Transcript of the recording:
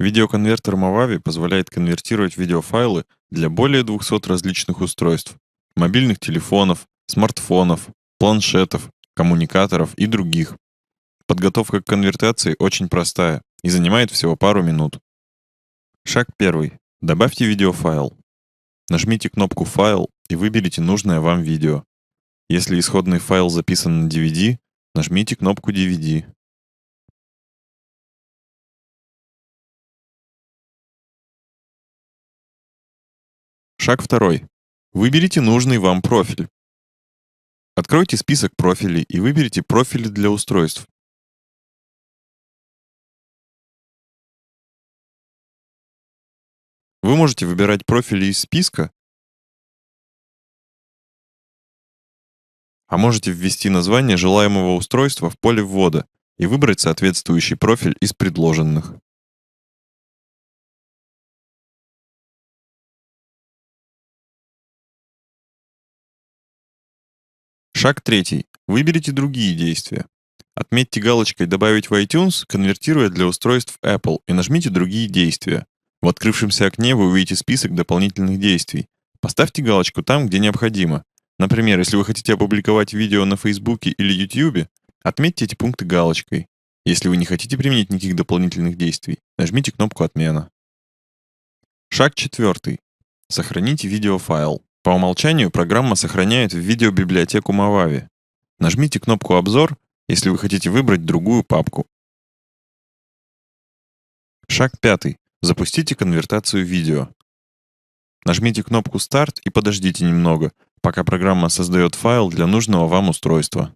Видеоконвертер Movavi позволяет конвертировать видеофайлы для более 200 различных устройств, мобильных телефонов, смартфонов, планшетов, коммуникаторов и других. Подготовка к конвертации очень простая и занимает всего пару минут. Шаг первый. Добавьте видеофайл. Нажмите кнопку «Файл» и выберите нужное вам видео. Если исходный файл записан на DVD, нажмите кнопку DVD. Шаг второй. Выберите нужный вам профиль. Откройте список профилей и выберите профили для устройств. Вы можете выбирать профили из списка, а можете ввести название желаемого устройства в поле ввода и выбрать соответствующий профиль из предложенных. Шаг третий. Выберите другие действия. Отметьте галочкой «Добавить в iTunes», конвертируя для устройств Apple, и нажмите «Другие действия». В открывшемся окне вы увидите список дополнительных действий. Поставьте галочку там, где необходимо. Например, если вы хотите опубликовать видео на Фейсбуке или Ютьюбе, отметьте эти пункты галочкой. Если вы не хотите применить никаких дополнительных действий, нажмите кнопку «Отмена». Шаг четвертый. Сохраните видеофайл. По умолчанию программа сохраняет в видеобиблиотеку Movavi. Нажмите кнопку «Обзор», если вы хотите выбрать другую папку. Шаг пятый. Запустите конвертацию видео. Нажмите кнопку «Старт» и подождите немного, пока программа создает файл для нужного вам устройства.